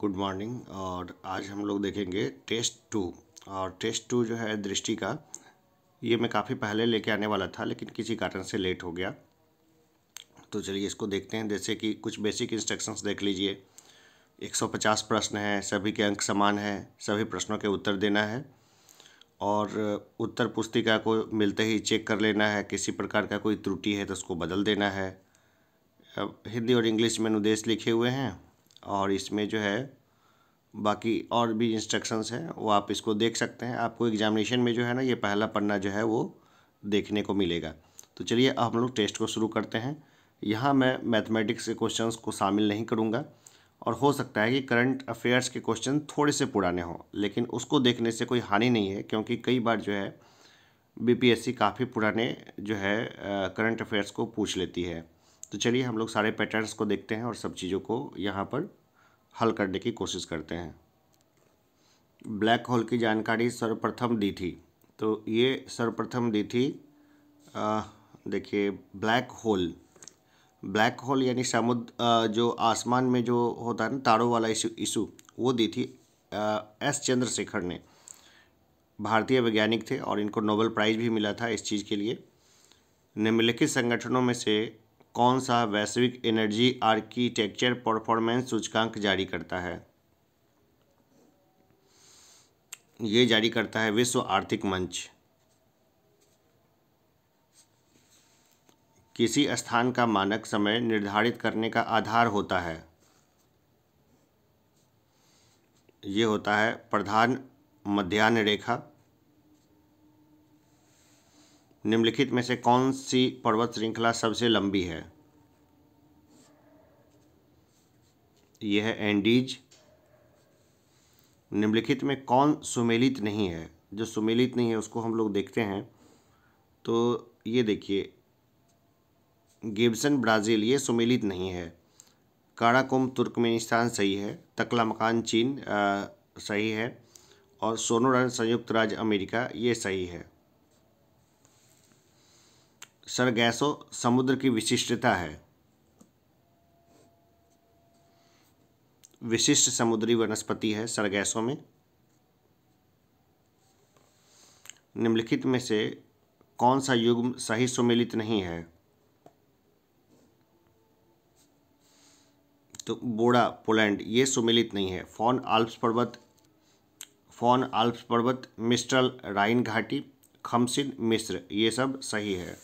good morning और आज हम लोग देखेंगे टेस्ट टू और टेस्ट टू जो है दृष्टि का ये मैं काफ़ी पहले लेके आने वाला था लेकिन किसी कारण से लेट हो गया तो चलिए इसको देखते हैं जैसे कि कुछ बेसिक इंस्ट्रक्शंस देख लीजिए 150 प्रश्न हैं सभी के अंक समान हैं सभी प्रश्नों के उत्तर देना है और उत्तर पुस्तिका को मिलते ही चेक कर लेना है किसी प्रकार का कोई त्रुटि है तो उसको बदल देना है अब हिंदी और इंग्लिश में अनुदेश लिखे हुए हैं और इसमें जो है बाकी और भी इंस्ट्रक्शंस हैं वो आप इसको देख सकते हैं आपको एग्जामिनेशन में जो है ना ये पहला पन्ना जो है वो देखने को मिलेगा तो चलिए अब हम लोग टेस्ट को शुरू करते हैं यहाँ मैं मैथमेटिक्स के क्वेश्चंस को शामिल नहीं करूँगा और हो सकता है कि करंट अफेयर्स के क्वेश्चन थोड़े से पुराने हों लेकिन उसको देखने से कोई हानि नहीं है क्योंकि कई बार जो है बी काफ़ी पुराने जो है करंट अफेयर्स को पूछ लेती है तो चलिए हम लोग सारे पैटर्न्स को देखते हैं और सब चीज़ों को यहाँ पर हल करने की कोशिश करते हैं ब्लैक होल की जानकारी सर्वप्रथम दी थी तो ये सर्वप्रथम दी थी देखिए ब्लैक होल ब्लैक होल यानी समुद्र जो आसमान में जो होता है ना तारों वाला इशू वो दी थी एस चंद्रशेखर ने भारतीय वैज्ञानिक थे और इनको नोबेल प्राइज़ भी मिला था इस चीज़ के लिए निम्नलिखित संगठनों में से कौन सा वैश्विक एनर्जी आर्किटेक्चर परफॉर्मेंस सूचकांक जारी करता है ये जारी करता है विश्व आर्थिक मंच किसी स्थान का मानक समय निर्धारित करने का आधार होता है ये होता है प्रधान मध्यान्ह रेखा निम्नलिखित में से कौन सी पर्वत श्रृंखला सबसे लंबी है यह है एंडीज निम्नलिखित में कौन सुमेलित नहीं है जो सुमेलित नहीं है उसको हम लोग देखते हैं तो ये देखिए गिब्सन ब्राज़ील ये सुमेलित नहीं है काराकुम तुर्कमेनिस्तान सही है तकला मकान चीन आ, सही है और सोनोरन संयुक्त राज्य अमेरिका ये सही है सरगैसो समुद्र की विशिष्टता है विशिष्ट समुद्री वनस्पति है सरगैसो में निम्नलिखित में से कौन सा युग्म सही सुमिलित नहीं है तो बोड़ा पोलैंड ये सुमिलित नहीं है फॉन आल्प्स पर्वत फॉन आल्प्स पर्वत मिस्ट्रल राइन घाटी खमसिन मिस्र ये सब सही है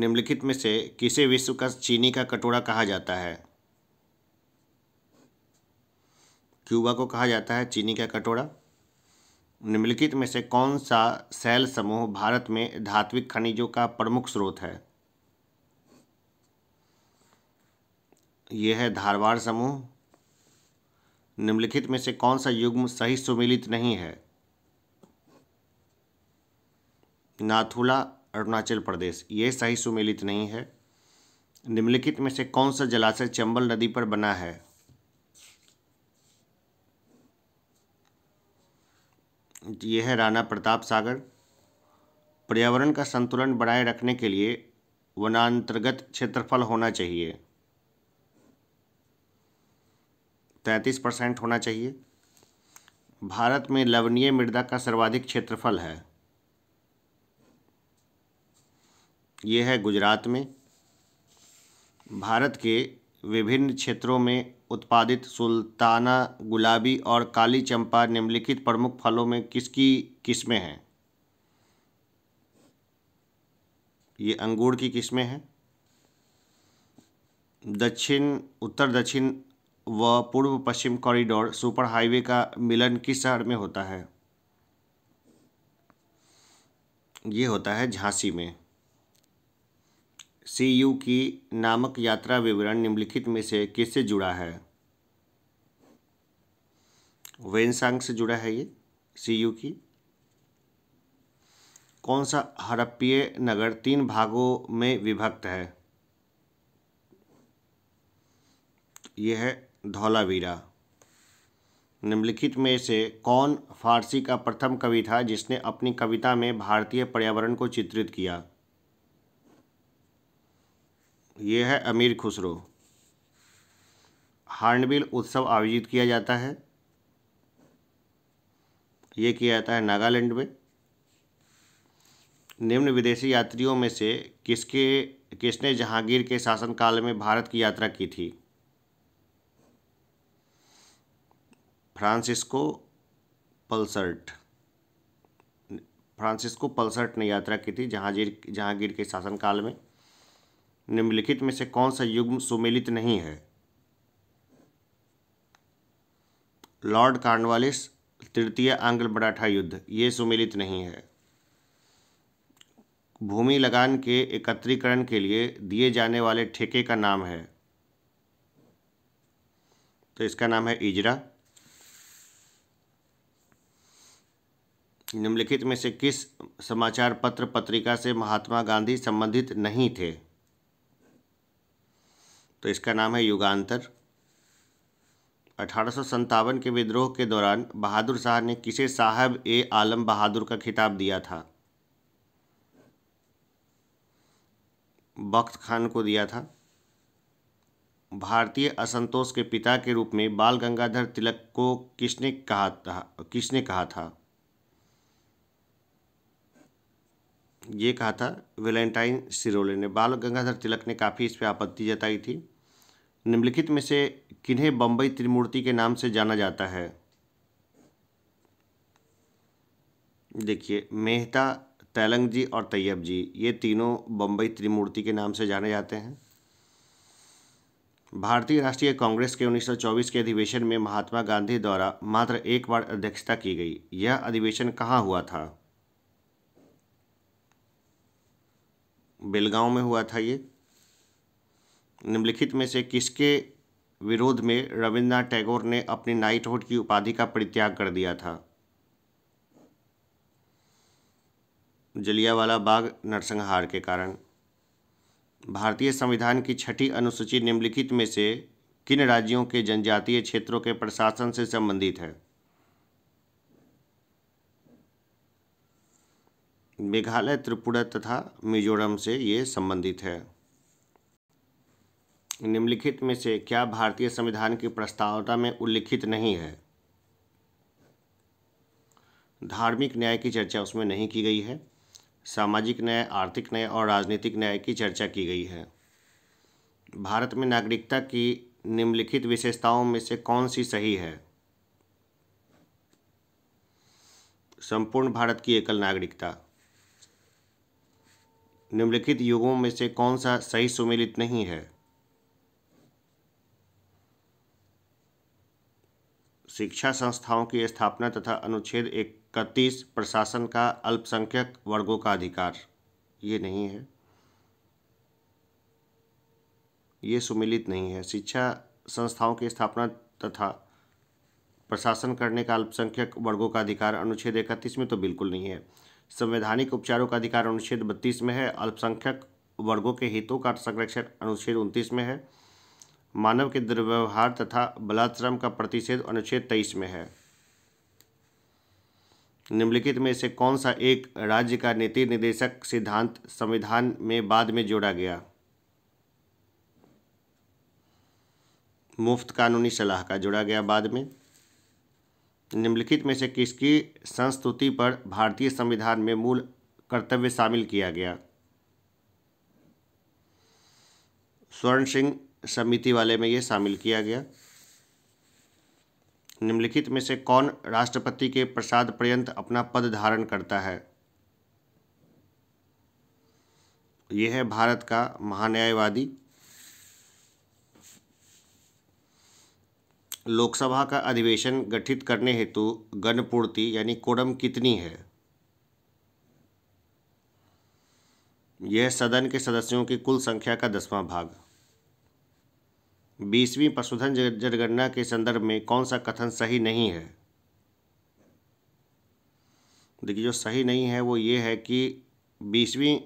निम्नलिखित में से किसे विश्व का चीनी का कटोरा कहा जाता है क्यूबा को कहा जाता है चीनी का कटोरा निम्नलिखित में से कौन सा सेल समूह भारत में धात्विक खनिजों का प्रमुख स्रोत है यह है धारवाड़ समूह निम्नलिखित में से कौन सा युग्म सही सुमिलित नहीं है नाथुला अरुणाचल प्रदेश ये सही सुमेलित नहीं है निम्नलिखित में से कौन सा जलाशय चंबल नदी पर बना है यह है राणा प्रताप सागर पर्यावरण का संतुलन बनाए रखने के लिए वनांतर्गत क्षेत्रफल होना चाहिए तैंतीस परसेंट होना चाहिए भारत में लवणीय मृदा का सर्वाधिक क्षेत्रफल है ये है गुजरात में भारत के विभिन्न क्षेत्रों में उत्पादित सुल्ताना गुलाबी और काली चंपा निम्नलिखित प्रमुख फलों में किसकी किस्में हैं ये अंगूर की किस्में हैं दक्षिण उत्तर दक्षिण व पूर्व पश्चिम कॉरिडोर सुपर हाईवे का मिलन किस शहर में होता है ये होता है झांसी में सी यू की नामक यात्रा विवरण निम्नलिखित में से किससे जुड़ा है वेनसांग से जुड़ा है ये सी यू की कौन सा हड़प्पीय नगर तीन भागों में विभक्त है यह है धौलावीरा निम्नलिखित में से कौन फारसी का प्रथम कवि था जिसने अपनी कविता में भारतीय पर्यावरण को चित्रित किया ये है अमीर खुसरो हार्नबिल उत्सव आयोजित किया जाता है ये किया जाता है नागालैंड में निम्न विदेशी यात्रियों में से किसके किसने जहांगीर के शासनकाल में भारत की यात्रा की थी फ्रांसिस्को पल्सर्ट फ्रांसिस्को पल्सर्ट ने यात्रा की थी जहांगीर जहांगीर के शासनकाल में निम्नलिखित में से कौन सा युग्म सुमेलित नहीं है लॉर्ड कार्नवालिस तृतीय आंग्ल मराठा युद्ध ये सुमेलित नहीं है भूमि लगान के एकत्रीकरण के लिए दिए जाने वाले ठेके का नाम है तो इसका नाम है इजरा निम्नलिखित में से किस समाचार पत्र पत्रिका से महात्मा गांधी संबंधित नहीं थे तो इसका नाम है युगांतर अठारह के विद्रोह के दौरान बहादुर शाह ने किसे साहब ए आलम बहादुर का खिताब दिया था बख्त खान को दिया था भारतीय असंतोष के पिता के रूप में बाल गंगाधर तिलक को किसने कहा था किसने कहा था ये कहा था वेलेंटाइन सिरोले ने बाल गंगाधर तिलक ने काफ़ी इस पर आपत्ति जताई थी निम्नलिखित में से किन्हें बम्बई त्रिमूर्ति के नाम से जाना जाता है देखिए मेहता तैलंग जी और तैयब जी ये तीनों बम्बई त्रिमूर्ति के नाम से जाने जाते हैं भारतीय राष्ट्रीय कांग्रेस के 1924 के अधिवेशन में महात्मा गांधी द्वारा मात्र एक बार अध्यक्षता की गई यह अधिवेशन कहाँ हुआ था बेलगांव में हुआ था ये निम्नलिखित में से किसके विरोध में रविन्द्रनाथ टैगोर ने अपनी नाइटहुड की उपाधि का परित्याग कर दिया था जलियावाला बाग नरसंहार के कारण भारतीय संविधान की छठी अनुसूची निम्नलिखित में से किन राज्यों के जनजातीय क्षेत्रों के प्रशासन से संबंधित है मेघालय त्रिपुरा तथा मिजोरम से ये संबंधित है निम्नलिखित में से क्या भारतीय संविधान की प्रस्तावना में उल्लिखित नहीं है धार्मिक न्याय की चर्चा उसमें नहीं की गई है सामाजिक न्याय आर्थिक न्याय और राजनीतिक न्याय की चर्चा की गई है भारत में नागरिकता की निम्नलिखित विशेषताओं में से कौन सी सही है संपूर्ण भारत की एकल नागरिकता निम्नलिखित युगों में से कौन सा सही सुमिलित नहीं है शिक्षा संस्थाओं की स्थापना तथा अनुच्छेद इकतीस प्रशासन का अल्पसंख्यक वर्गों का अधिकार ये नहीं है ये सुमिलित नहीं है शिक्षा संस्थाओं की स्थापना तथा प्रशासन करने का अल्पसंख्यक वर्गों का अधिकार अनुच्छेद इकतीस में तो बिल्कुल नहीं है संवैधानिक उपचारों का अधिकार अनुच्छेद बत्तीस में है अल्पसंख्यक वर्गों के हितों का संरक्षण अनुच्छेद उनतीस में है मानव के दुर्व्यवहार तथा बलात्श्रम का प्रतिषेध अनुच्छेद तेईस में है निम्नलिखित में से कौन सा एक राज्य का नीति निर्देशक सिद्धांत संविधान में बाद में जोड़ा गया मुफ्त कानूनी सलाह का जोड़ा गया बाद में निम्नलिखित में से किसकी संस्तुति पर भारतीय संविधान में मूल कर्तव्य शामिल किया गया स्वर्ण सिंह समिति वाले में ये शामिल किया गया निम्नलिखित में से कौन राष्ट्रपति के प्रसाद पर्यंत अपना पद धारण करता है यह है भारत का महान्यायवादी लोकसभा का अधिवेशन गठित करने हेतु गणपूर्ति यानी कोडम कितनी है यह सदन के सदस्यों की कुल संख्या का दसवां भाग बीसवीं पशुधन जनगणना के संदर्भ में कौन सा कथन सही नहीं है देखिए जो सही नहीं है वो ये है कि बीसवीं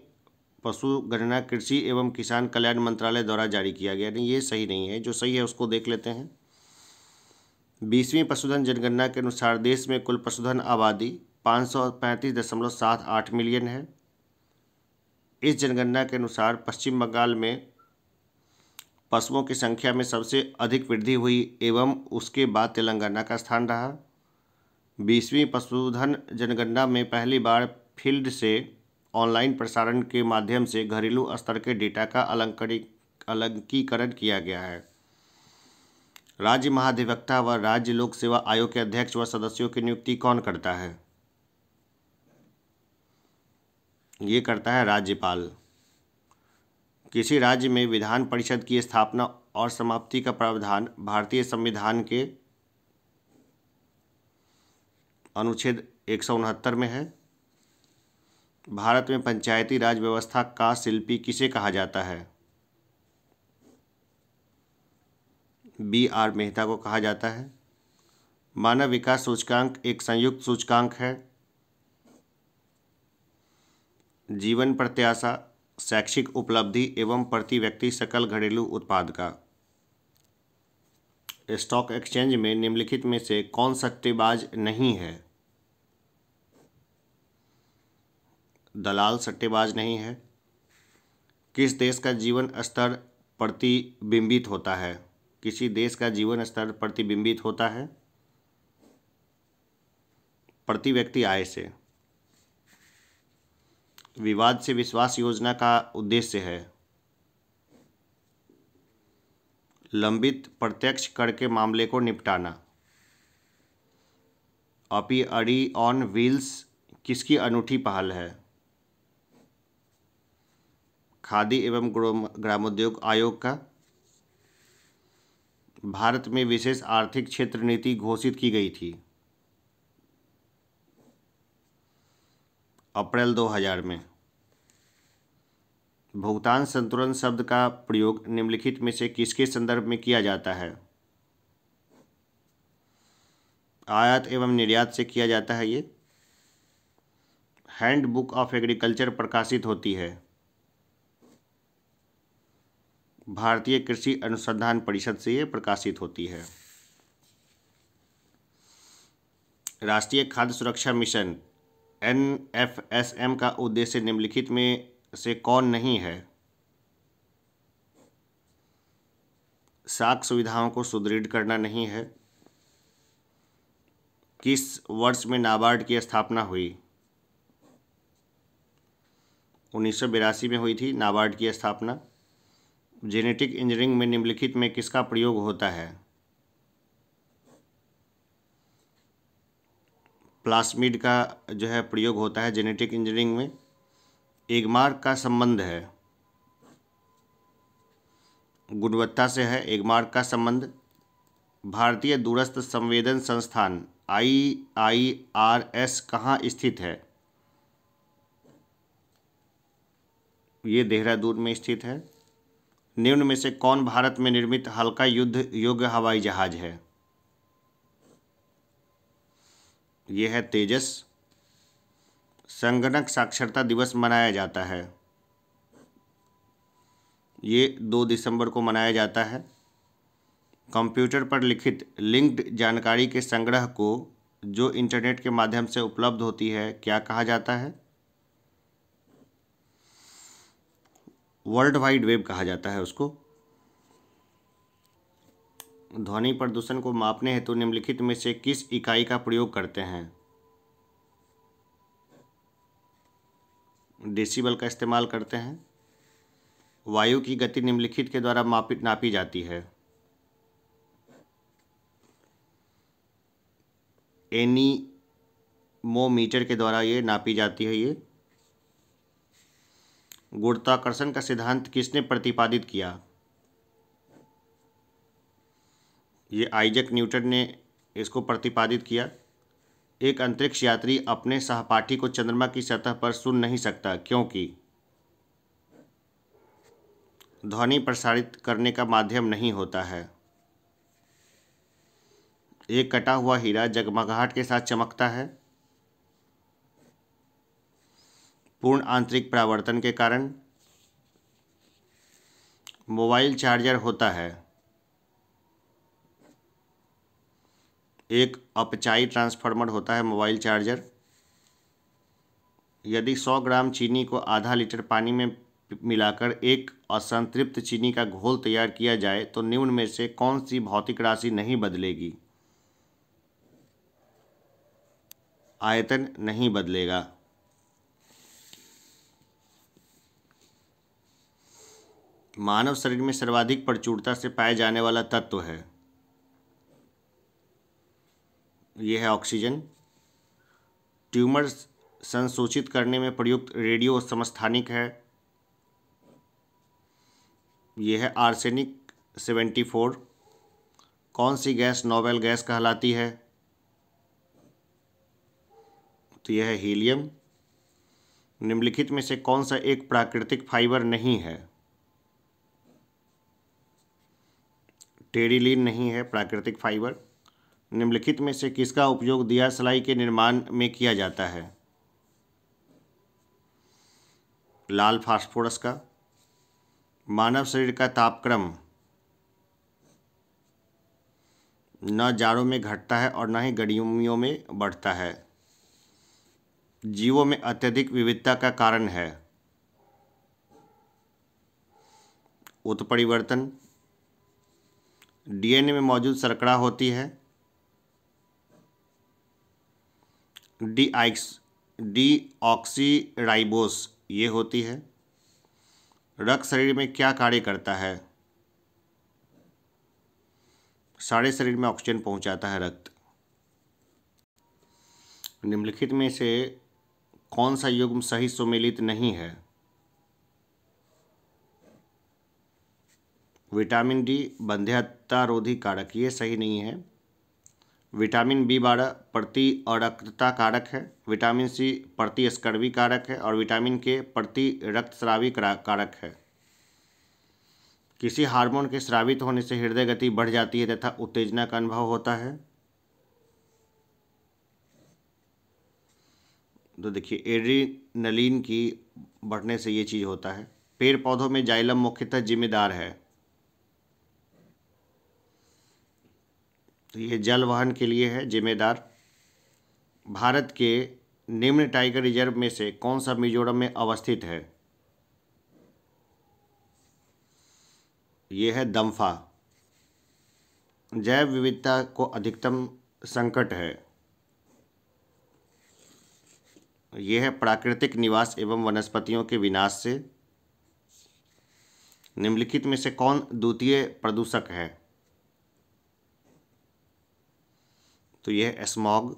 पशु गणना कृषि एवं किसान कल्याण मंत्रालय द्वारा जारी किया गया नहीं ये सही नहीं है जो सही है उसको देख लेते हैं बीसवीं पशुधन जनगणना के अनुसार देश में कुल पशुधन आबादी पाँच सौ पैंतीस दशमलव सात आठ मिलियन है इस जनगणना के अनुसार पश्चिम बंगाल में पशुओं की संख्या में सबसे अधिक वृद्धि हुई एवं उसके बाद तेलंगाना का स्थान रहा बीसवीं पशुधन जनगणना में पहली बार फील्ड से ऑनलाइन प्रसारण के माध्यम से घरेलू स्तर के डेटा का अलंकरी अलंकीकरण किया गया है राज्य महाधिवक्ता व राज्य लोक सेवा आयोग के अध्यक्ष व सदस्यों की नियुक्ति कौन करता है ये करता है राज्यपाल किसी राज्य में विधान परिषद की स्थापना और समाप्ति का प्रावधान भारतीय संविधान के अनुच्छेद एक में है भारत में पंचायती राज व्यवस्था का शिल्पी किसे कहा जाता है बी आर मेहता को कहा जाता है मानव विकास सूचकांक एक संयुक्त सूचकांक है जीवन प्रत्याशा शैक्षिक उपलब्धि एवं प्रति व्यक्ति सकल घरेलू उत्पाद का स्टॉक एक्सचेंज में निम्नलिखित में से कौन सट्टेबाज नहीं है दलाल सट्टेबाज नहीं है किस देश का जीवन स्तर प्रतिबिंबित होता है किसी देश का जीवन स्तर प्रतिबिंबित होता है प्रति व्यक्ति आय से विवाद से विश्वास योजना का उद्देश्य है लंबित प्रत्यक्ष कर के मामले को निपटाना अपी अड़ी ऑन व्हील्स किसकी अनूठी पहल है खादी एवं ग्रामोद्योग आयोग का भारत में विशेष आर्थिक क्षेत्र नीति घोषित की गई थी अप्रैल 2000 में भुगतान संतुलन शब्द का प्रयोग निम्नलिखित में से किसके संदर्भ में किया जाता है आयात एवं निर्यात से किया जाता है ये हैंड बुक ऑफ एग्रीकल्चर प्रकाशित होती है भारतीय कृषि अनुसंधान परिषद से ये प्रकाशित होती है राष्ट्रीय खाद्य सुरक्षा mission N F S M का उद्देश्य निम्नलिखित में से कौन नहीं है साख सुविधाओं को सुदृढ़ करना नहीं है किस वर्ष में नाबार्ड की स्थापना हुई उन्नीस में हुई थी नाबार्ड की स्थापना जेनेटिक इंजीनियरिंग में निम्नलिखित में किसका प्रयोग होता है प्लास्मिड का जो है प्रयोग होता है जेनेटिक इंजीनियरिंग में एगमार्क का संबंध है गुणवत्ता से है एगमार्क का संबंध भारतीय दूरस्थ संवेदन संस्थान आई आई आर एस कहाँ स्थित है ये देहरादून में स्थित है निम्न में से कौन भारत में निर्मित हल्का युद्ध योग्य हवाई जहाज है ये है तेजस संगणक साक्षरता दिवस मनाया जाता है ये दो दिसंबर को मनाया जाता है कंप्यूटर पर लिखित लिंक्ड जानकारी के संग्रह को जो इंटरनेट के माध्यम से उपलब्ध होती है क्या कहा जाता है वर्ल्ड वाइड वेब कहा जाता है उसको ध्वनि प्रदूषण को मापने हेतु निम्नलिखित में से किस इकाई का प्रयोग करते हैं बल का इस्तेमाल करते हैं वायु की गति निम्नलिखित के द्वारा मापी नापी जाती है एनी मोमीटर के द्वारा ये नापी जाती है ये गुरुत्वाकर्षण का सिद्धांत किसने प्रतिपादित किया ये आइजक न्यूटन ने इसको प्रतिपादित किया एक अंतरिक्ष यात्री अपने सहपाठी को चंद्रमा की सतह पर सुन नहीं सकता क्योंकि ध्वनि प्रसारित करने का माध्यम नहीं होता है एक कटा हुआ हीरा जगमगाहट के साथ चमकता है पूर्ण आंतरिक परावर्तन के कारण मोबाइल चार्जर होता है एक अपचाई ट्रांसफार्मर होता है मोबाइल चार्जर यदि 100 ग्राम चीनी को आधा लीटर पानी में मिलाकर एक असंतृप्त चीनी का घोल तैयार किया जाए तो निम्न में से कौन सी भौतिक राशि नहीं बदलेगी आयतन नहीं बदलेगा मानव शरीर में सर्वाधिक प्रचुरता से पाए जाने वाला तत्व है ये है ऑक्सीजन ट्यूमर संसूचित करने में प्रयुक्त रेडियो समस्थानिक है यह है आर्सेनिक सेवेंटी फोर कौन सी गैस नोबेल गैस कहलाती है तो यह है हीलियम निम्नलिखित में से कौन सा एक प्राकृतिक फाइबर नहीं है टेरिलीन नहीं है प्राकृतिक फाइबर निम्नलिखित में से किसका उपयोग दिया सलाई के निर्माण में किया जाता है लाल फास्फोरस का मानव शरीर का तापक्रम न जाड़ों में घटता है और न ही गर्मियों में बढ़ता है जीवों में अत्यधिक विविधता का कारण है उत्परिवर्तन डीएनए में मौजूद सरकड़ा होती है डी आइक्स डी ऑक्सीराइबोस ये होती है रक्त शरीर में क्या कार्य करता है सारे शरीर में ऑक्सीजन पहुंचाता है रक्त निम्नलिखित में से कौन सा युग्म सही सुमेलित नहीं है विटामिन डी बंध्यतारोधी कारक ये सही नहीं है विटामिन बी बारह प्रति अरक्तता कारक है विटामिन सी प्रति स्कर्वी कारक है और विटामिन के प्रति रक्तस्रावी कारक है किसी हार्मोन के स्रावित होने से हृदय गति बढ़ जाती है तथा उत्तेजना का अनुभव होता है तो देखिए एड्रीनलिन की बढ़ने से ये चीज़ होता है पेड़ पौधों में जाइलम मुख्यतः जिम्मेदार है तो ये जल वहन के लिए है जिम्मेदार भारत के निम्न टाइगर रिजर्व में से कौन सा मिजोरम में अवस्थित है यह है दम्फा जैव विविधता को अधिकतम संकट है यह है प्राकृतिक निवास एवं वनस्पतियों के विनाश से निम्नलिखित में से कौन द्वितीय प्रदूषक है तो यह स्मॉग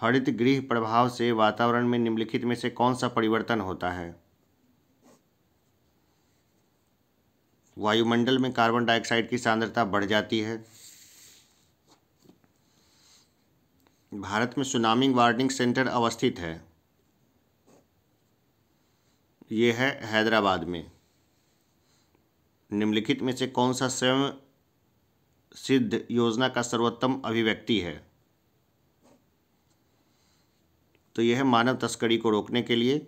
हरित गृह प्रभाव से वातावरण में निम्नलिखित में से कौन सा परिवर्तन होता है वायुमंडल में कार्बन डाइऑक्साइड की सांद्रता बढ़ जाती है भारत में सुनामी वार्निंग सेंटर अवस्थित है यह है हैदराबाद में निम्नलिखित में से कौन सा स्वयं सिद्ध योजना का सर्वोत्तम अभिव्यक्ति है तो यह मानव तस्करी को रोकने के लिए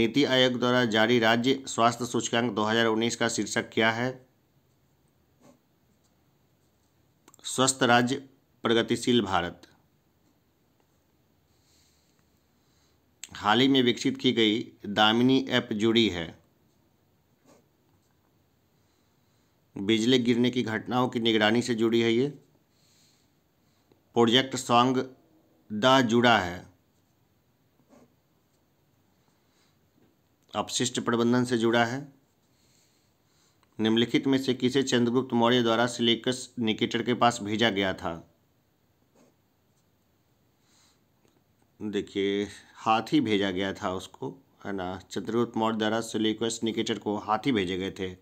नीति आयोग द्वारा जारी राज्य स्वास्थ्य सूचकांक 2019 का शीर्षक क्या है स्वस्थ राज्य प्रगतिशील भारत हाल ही में विकसित की गई दामिनी ऐप जुड़ी है बिजली गिरने की घटनाओं की निगरानी से जुड़ी है ये प्रोजेक्ट सॉन्ग द जुड़ा है अपशिष्ट प्रबंधन से जुड़ा है निम्नलिखित में से किसे चंद्रगुप्त मौर्य द्वारा सिलेकस निकेटर के पास भेजा गया था देखिए हाथी भेजा गया था उसको है ना चंद्रगुप्त मौर्य द्वारा सिलेकस निकेटर को हाथी भेजे गए थे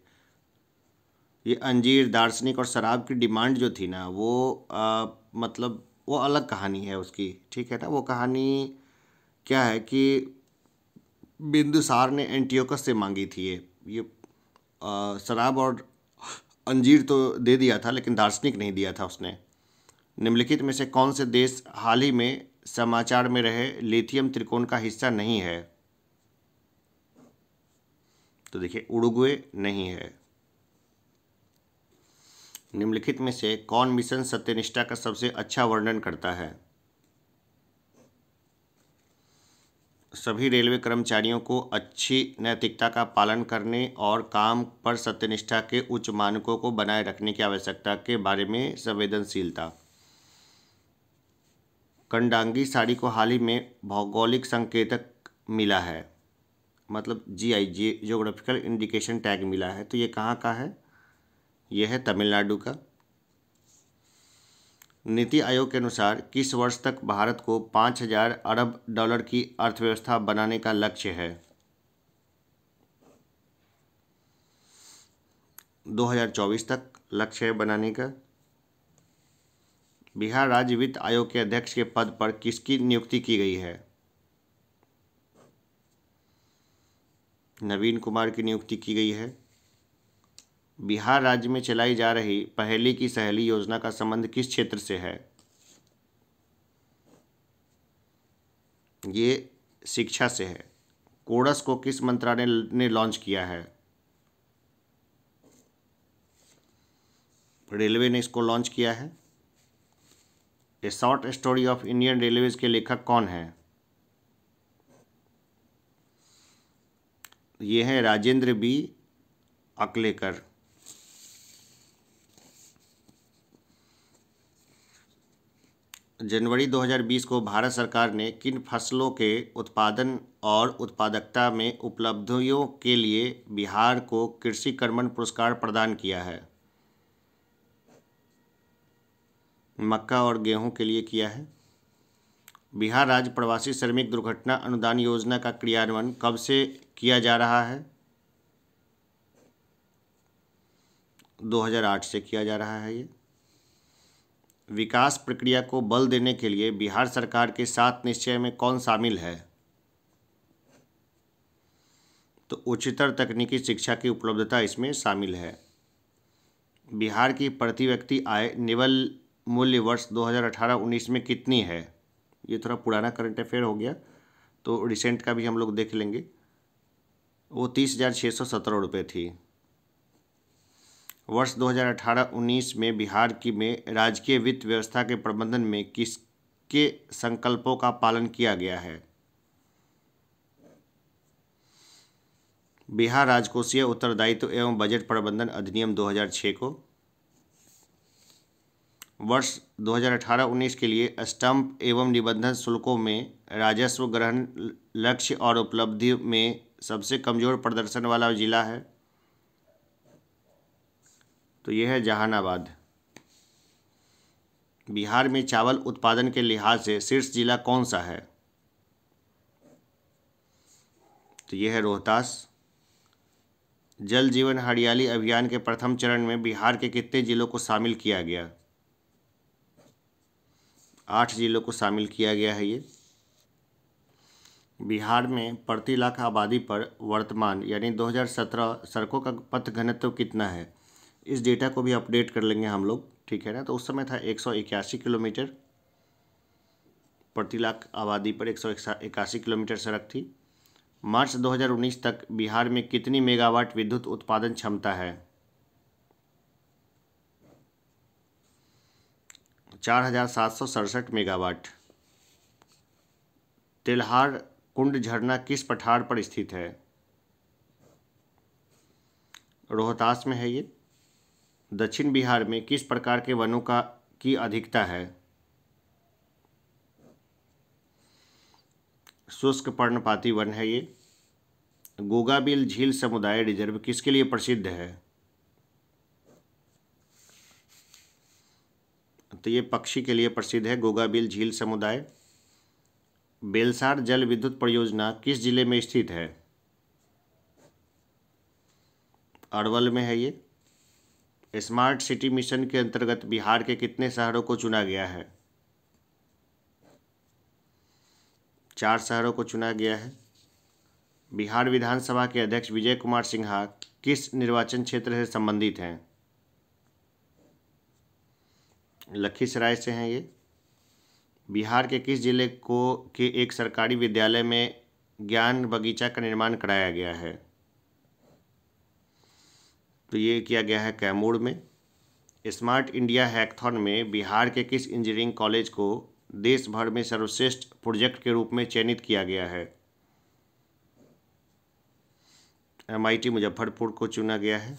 ये अंजीर दार्शनिक और शराब की डिमांड जो थी ना वो आ, मतलब वो अलग कहानी है उसकी ठीक है ना वो कहानी क्या है कि बिंदुसार ने एंटियोकस से मांगी थी ये ये शराब और अंजीर तो दे दिया था लेकिन दार्शनिक नहीं दिया था उसने निम्नलिखित में से कौन से देश हाल ही में समाचार में रहे लिथियम त्रिकोण का हिस्सा नहीं है तो देखिए उड़गुए नहीं है निम्नलिखित में से कौन मिशन सत्यनिष्ठा का सबसे अच्छा वर्णन करता है सभी रेलवे कर्मचारियों को अच्छी नैतिकता का पालन करने और काम पर सत्यनिष्ठा के उच्च मानकों को बनाए रखने की आवश्यकता के बारे में संवेदनशीलता कंडांगी साड़ी को हाल ही में भौगोलिक संकेतक मिला है मतलब G I G geographical indication tag मिला है तो ये कहाँ का है यह है तमिलनाडु का नीति आयोग के अनुसार किस वर्ष तक भारत को पाँच हजार अरब डॉलर की अर्थव्यवस्था बनाने का लक्ष्य है 2024 तक लक्ष्य है बनाने का बिहार राज्य वित्त आयोग के अध्यक्ष के पद पर किसकी नियुक्ति की गई है नवीन कुमार की नियुक्ति की गई है बिहार राज्य में चलाई जा रही पहली की सहेली योजना का संबंध किस क्षेत्र से है ये शिक्षा से है कोडस को किस मंत्रालय ने लॉन्च किया है रेलवे ने इसको लॉन्च किया है a short story of Indian railways के लेखक कौन है ये है राजेंद्र बी अकलेकर जनवरी 2020 को भारत सरकार ने किन फसलों के उत्पादन और उत्पादकता में उपलब्धियों के लिए बिहार को कृषि कर्मण पुरस्कार प्रदान किया है मक्का और गेहूं के लिए किया है बिहार राज्य प्रवासी श्रमिक दुर्घटना अनुदान योजना का क्रियान्वयन कब से किया जा रहा है 2008 से किया जा रहा है ये विकास प्रक्रिया को बल देने के लिए बिहार सरकार के सात निश्चय में कौन शामिल है तो उच्चतर तकनीकी शिक्षा की उपलब्धता इसमें शामिल है बिहार की प्रति व्यक्ति आय निवल मूल्य वर्ष 2018-19 में कितनी है ये थोड़ा पुराना करंट अफेयर हो गया तो रिसेंट का भी हम लोग देख लेंगे वो तीस हज़ार छः सौ सत्रह रुपये थी वर्ष 2018-19 में बिहार की में राजकीय वित्त व्यवस्था के प्रबंधन में किसके संकल्पों का पालन किया गया है बिहार राजकोषीय उत्तरदायित्व एवं बजट प्रबंधन अधिनियम 2006 को वर्ष 2018-19 के लिए स्टम्प एवं निबंधन शुल्कों में राजस्व ग्रहण लक्ष्य और उपलब्धि में सबसे कमजोर प्रदर्शन वाला जिला है तो ये है जहानाबाद बिहार में चावल उत्पादन के लिहाज से शीर्ष जिला कौन सा है तो यह है रोहतास जल जीवन हरियाली अभियान के प्रथम चरण में बिहार के कितने जिलों को शामिल किया गया आठ जिलों को शामिल किया गया है ये बिहार में प्रति लाख आबादी पर वर्तमान यानी 2017 सड़कों का पथ घनत्व कितना है इस डेटा को भी अपडेट कर लेंगे हम लोग ठीक है ना तो उस समय था एक सौ इक्यासी किलोमीटर प्रति लाख आबादी पर एक सौ इक्यासी किलोमीटर सड़क थी मार्च 2019 तक बिहार में कितनी मेगावाट विद्युत उत्पादन क्षमता है चार हजार सात सौ सड़सठ मेगावाट तेल्हार कुंड झरना किस पठार पर स्थित है रोहतास में है ये दक्षिण बिहार में किस प्रकार के वनों का की अधिकता है शुष्क पर्णपाती वन है ये गोगाबिल झील समुदाय रिजर्व किसके लिए प्रसिद्ध है तो ये पक्षी के लिए प्रसिद्ध है गोगाबिल झील समुदाय बेलसार जल विद्युत परियोजना किस जिले में स्थित है अरवल में है ये स्मार्ट सिटी मिशन के अंतर्गत बिहार के कितने शहरों को चुना गया है चार शहरों को चुना गया है बिहार विधानसभा के अध्यक्ष विजय कुमार सिन्हा किस निर्वाचन क्षेत्र से संबंधित हैं लखीसराय से हैं ये बिहार के किस जिले को के एक सरकारी विद्यालय में ज्ञान बगीचा का निर्माण कराया गया है तो ये किया गया है कैमूर में स्मार्ट इंडिया हैकथॉन में बिहार के किस इंजीनियरिंग कॉलेज को देश भर में सर्वश्रेष्ठ प्रोजेक्ट के रूप में चयनित किया गया है एमआईटी मुजफ्फरपुर को चुना गया है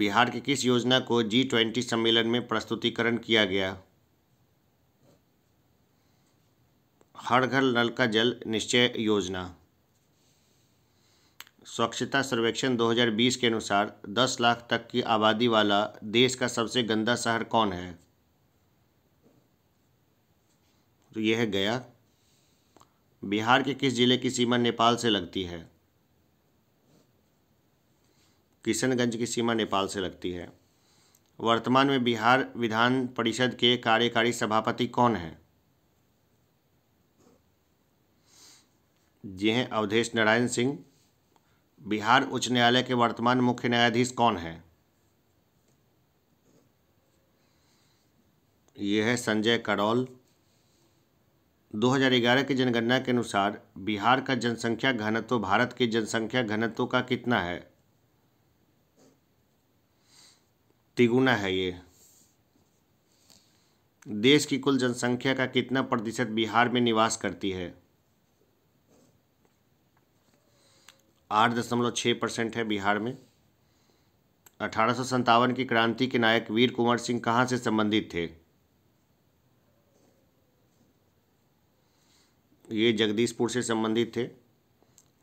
बिहार के किस योजना को जी ट्वेंटी सम्मेलन में प्रस्तुतिकरण किया गया हर घर नल का जल निश्चय योजना स्वच्छता सर्वेक्षण 2020 के अनुसार 10 लाख तक की आबादी वाला देश का सबसे गंदा शहर कौन है तो यह है गया बिहार के किस जिले की सीमा नेपाल से लगती है किशनगंज की सीमा नेपाल से लगती है वर्तमान में बिहार विधान परिषद के कार्यकारी सभापति कौन हैं जी हैं अवधेश नारायण सिंह बिहार उच्च न्यायालय के वर्तमान मुख्य न्यायाधीश कौन हैं ये है संजय करौल 2011 की जनगणना के अनुसार बिहार का जनसंख्या घनत्व भारत की जनसंख्या घनत्व का कितना है तिगुना है ये देश की कुल जनसंख्या का कितना प्रतिशत बिहार में निवास करती है आठ दशमलव छः परसेंट है बिहार में अठारह की क्रांति के नायक वीर कुंवर सिंह कहाँ से संबंधित थे ये जगदीशपुर से संबंधित थे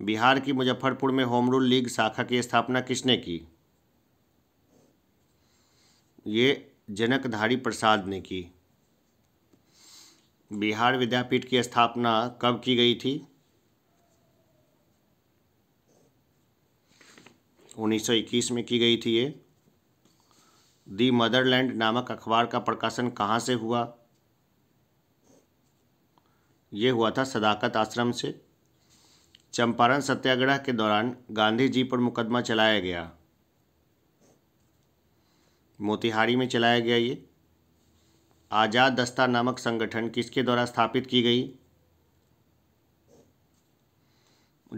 बिहार की मुजफ्फरपुर में होम रूल लीग शाखा की स्थापना किसने की ये जनकधारी प्रसाद ने की बिहार विद्यापीठ की स्थापना कब की गई थी 1921 में की गई थी ये दी मदरलैंड नामक अखबार का प्रकाशन कहाँ से हुआ ये हुआ था सदाकत आश्रम से चंपारण सत्याग्रह के दौरान गांधी जी पर मुकदमा चलाया गया मोतिहारी में चलाया गया ये आज़ाद दस्ता नामक संगठन किसके द्वारा स्थापित की गई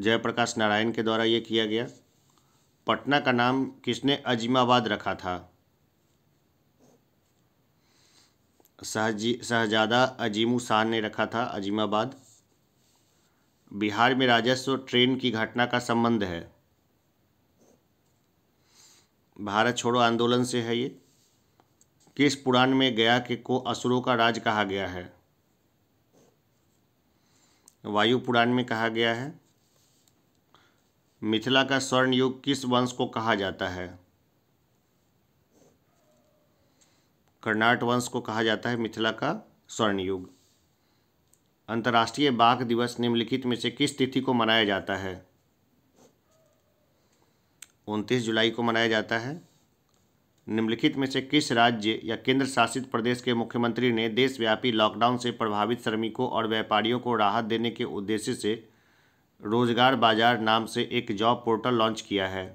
जयप्रकाश नारायण के द्वारा ये किया गया पटना का नाम किसने अजीमाबाद रखा था सहजी शहजादा अजीमू शाह ने रखा था अजीमाबाद बिहार में राजस्व ट्रेन की घटना का संबंध है भारत छोड़ो आंदोलन से है ये किस पुराण में गया के को असुरों का राज कहा गया है वायु पुराण में कहा गया है मिथिला का स्वर्ण युग किस वंश को कहा जाता है कर्नाट वंश को कहा जाता है मिथिला का स्वर्ण युग अंतर्राष्ट्रीय बाघ दिवस निम्नलिखित में से किस तिथि को मनाया जाता है उनतीस जुलाई को मनाया जाता है निम्नलिखित में से किस राज्य या केंद्र शासित प्रदेश के मुख्यमंत्री ने देशव्यापी लॉकडाउन से प्रभावित श्रमिकों और व्यापारियों को राहत देने के उद्देश्य से रोजगार बाजार नाम से एक जॉब पोर्टल लॉन्च किया है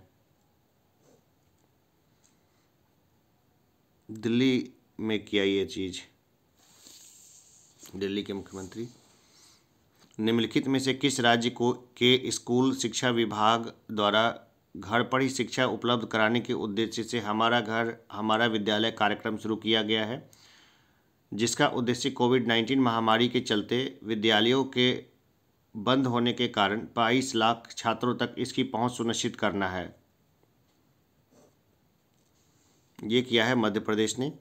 दिल्ली में किया ये चीज़ दिल्ली के मुख्यमंत्री निम्नलिखित में से किस राज्य को के स्कूल शिक्षा विभाग द्वारा घर पर ही शिक्षा उपलब्ध कराने के उद्देश्य से हमारा घर हमारा विद्यालय कार्यक्रम शुरू किया गया है जिसका उद्देश्य कोविड नाइन्टीन महामारी के चलते विद्यालयों के बंद होने के कारण बाईस लाख छात्रों तक इसकी पहुंच सुनिश्चित करना है ये किया है मध्य प्रदेश ने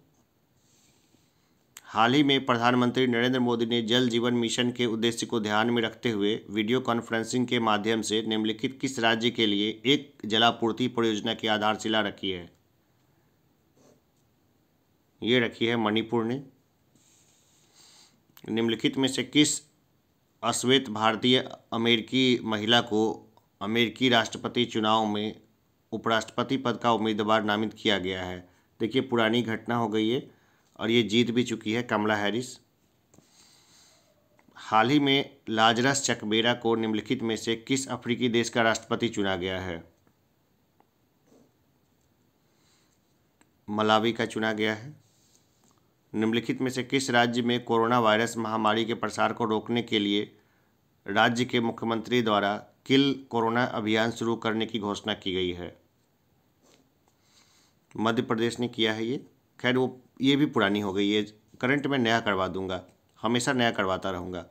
हाल ही में प्रधानमंत्री नरेंद्र मोदी ने जल जीवन मिशन के उद्देश्य को ध्यान में रखते हुए वीडियो कॉन्फ्रेंसिंग के माध्यम से निम्नलिखित किस राज्य के लिए एक जलापूर्ति परियोजना की आधारशिला रखी है ये रखी है मणिपुर ने निम्नलिखित में से किस अश्वेत भारतीय अमेरिकी महिला को अमेरिकी राष्ट्रपति चुनाव में उपराष्ट्रपति पद का उम्मीदवार नामित किया गया है देखिए पुरानी घटना हो गई है और ये जीत भी चुकी है कमला हैरिस हाल ही में लाजरस चकबेरा को निम्नलिखित में से किस अफ्रीकी देश का राष्ट्रपति चुना गया है मलावी का चुना गया है निम्नलिखित में से किस राज्य में कोरोना वायरस महामारी के प्रसार को रोकने के लिए राज्य के मुख्यमंत्री द्वारा किल कोरोना अभियान शुरू करने की घोषणा की गई है मध्य प्रदेश ने किया है ये खैर वो ये भी पुरानी हो गई है करंट में नया करवा दूंगा हमेशा नया करवाता रहूँगा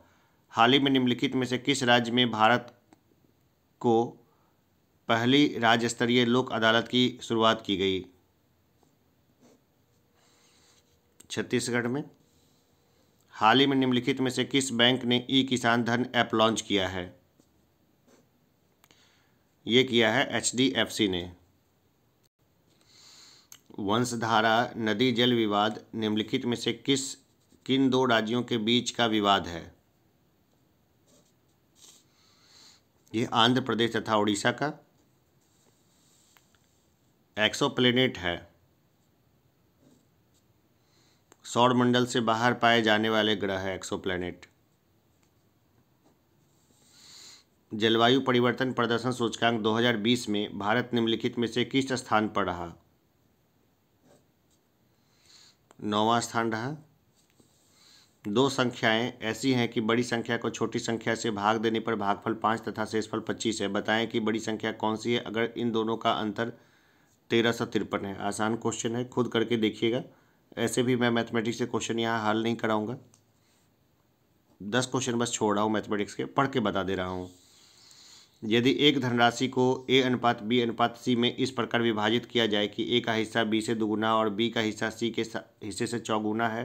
हाल ही में निम्नलिखित में से किस राज्य में भारत को पहली राज्य स्तरीय लोक अदालत की शुरुआत की गई छत्तीसगढ़ में हाल ही में निम्नलिखित में से किस बैंक ने ई किसान धन ऐप लॉन्च किया है ये किया है एचडीएफसी ने वंशधारा नदी जल विवाद निम्नलिखित में से किस किन दो राज्यों के बीच का विवाद है यह आंध्र प्रदेश तथा उड़ीसा का एक्सोप्लेनेट है सौरमंडल से बाहर पाए जाने वाले ग्रह एक्सो एक्सोप्लैनेट जलवायु परिवर्तन प्रदर्शन सूचकांक 2020 में भारत निम्नलिखित में से किस स्थान पर रहा नौवां स्थान रहा दो संख्याएं ऐसी हैं कि बड़ी संख्या को छोटी संख्या से भाग देने पर भागफल पाँच तथा शेषफल पच्चीस है बताएं कि बड़ी संख्या कौन सी है अगर इन दोनों का अंतर तेरह सौ तिरपन है आसान क्वेश्चन है खुद करके देखिएगा ऐसे भी मैं मैथमेटिक्स के क्वेश्चन यहाँ हल नहीं कराऊँगा दस क्वेश्चन बस छोड़ रहा हूँ मैथमेटिक्स के पढ़ के बता दे रहा हूँ यदि एक धनराशि को ए अनुपात बी अनुपात सी में इस प्रकार विभाजित किया जाए कि ए का हिस्सा बी से दुगुना और बी का हिस्सा सी के हिस्से से चौगुना है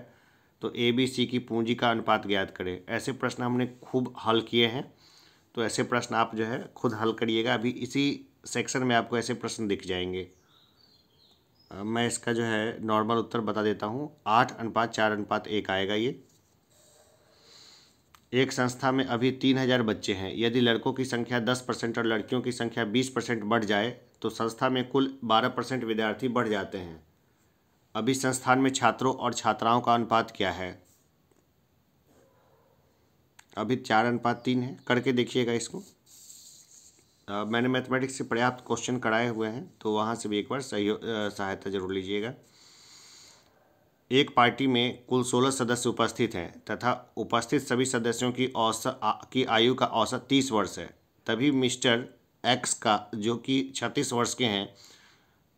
तो ए बी सी की पूंजी का अनुपात ज्ञात करें ऐसे प्रश्न हमने खूब हल किए हैं तो ऐसे प्रश्न आप जो है खुद हल करिएगा अभी इसी सेक्शन में आपको ऐसे प्रश्न दिख जाएंगे मैं इसका जो है नॉर्मल उत्तर बता देता हूँ आठ अनुपात चार अनुपात एक आएगा ये एक संस्था में अभी तीन हजार बच्चे हैं यदि लड़कों की संख्या दस परसेंट और लड़कियों की संख्या बीस परसेंट बढ़ जाए तो संस्था में कुल बारह परसेंट विद्यार्थी बढ़ जाते हैं अभी संस्थान में छात्रों और छात्राओं का अनुपात क्या है अभी चार अनुपात तीन है करके देखिएगा इसको मैंने मैथमेटिक्स से पर्याप्त क्वेश्चन कराए हुए हैं तो वहाँ से भी एक बार सहयोग सहायता जरूर लीजिएगा एक पार्टी में कुल सोलह सदस्य उपस्थित हैं तथा उपस्थित सभी सदस्यों की औसत की आयु का औसत तीस वर्ष है तभी मिस्टर एक्स का जो कि छत्तीस वर्ष के हैं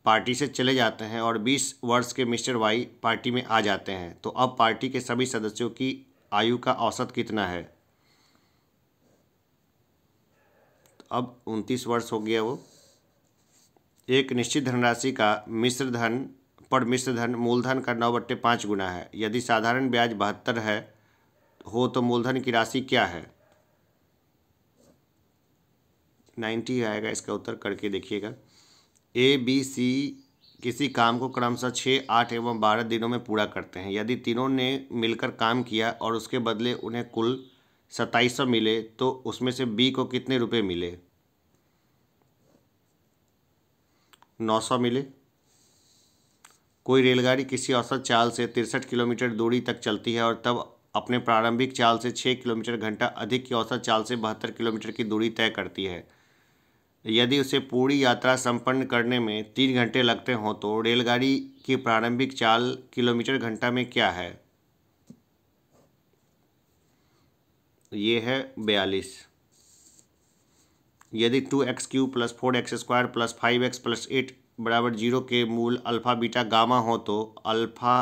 पार्टी से चले जाते हैं और बीस वर्ष के मिस्टर वाई पार्टी में आ जाते हैं तो अब पार्टी के सभी सदस्यों की आयु का औसत कितना है अब उनतीस वर्ष हो गया वो एक निश्चित धनराशि का मिश्र धन पर मिश्र धन मूलधन का नौ बट्टे पाँच गुना है यदि साधारण ब्याज बहत्तर है हो तो मूलधन की राशि क्या है नाइन्टी आएगा इसका उत्तर करके देखिएगा ए बी सी किसी काम को क्रमशः छः आठ एवं बारह दिनों में पूरा करते हैं यदि तीनों ने मिलकर काम किया और उसके बदले उन्हें कुल सत्ताईस सौ मिले तो उसमें से बी को कितने रुपए मिले नौ सौ मिले कोई रेलगाड़ी किसी औसत चाल से तिरसठ किलोमीटर दूरी तक चलती है और तब अपने प्रारंभिक चाल से छः किलोमीटर घंटा अधिक की औसत चाल से बहत्तर किलोमीटर की दूरी तय करती है यदि उसे पूरी यात्रा संपन्न करने में तीन घंटे लगते हों तो रेलगाड़ी की प्रारंभिक चाल किलोमीटर घंटा में क्या है ये है बयालीस यदि two x cube plus four x square plus five x plus eight बराबर जीरो के मूल अल्फ़ा बीटा गामा हो तो alpha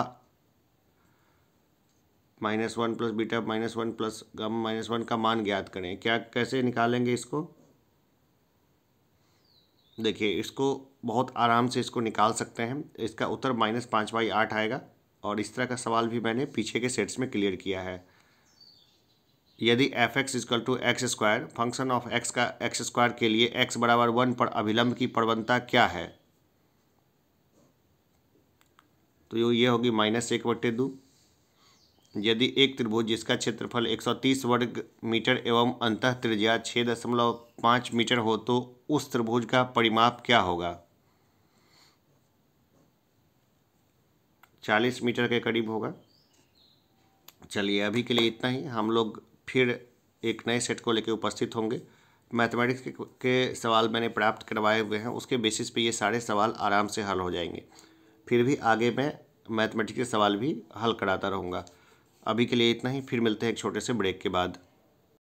minus one plus beta minus one plus gamma minus one का मान ज्ञात करें क्या कैसे निकालेंगे इसको देखिए इसको बहुत आराम से इसको निकाल सकते हैं इसका उत्तर माइनस पाँच बाई आठ आएगा और इस तरह का सवाल भी मैंने पीछे के सेट्स में क्लियर किया है यदि f x is equal to x square function of x का एक्स स्क्वायर के लिए एक्स बराबर वन पर अभिलंब की प्रवणता क्या है तो ये होगी माइनस एक बट्टे दो यदि एक त्रिभुज जिसका क्षेत्रफल 130 वर्ग मीटर एवं अंतः त्रिज्या छः दशमलव पाँच मीटर हो तो उस त्रिभुज का परिमाप क्या होगा 40 मीटर के करीब होगा चलिए अभी के लिए इतना ही हम लोग फिर एक नए सेट को लेकर उपस्थित होंगे मैथमेटिक्स के, के सवाल मैंने प्राप्त करवाए हुए हैं उसके बेसिस पे ये सारे सवाल आराम से हल हो जाएंगे फिर भी आगे मैं मैथमेटिक्स के सवाल भी हल कराता रहूँगा अभी के लिए इतना ही फिर मिलते हैं एक छोटे से ब्रेक के बाद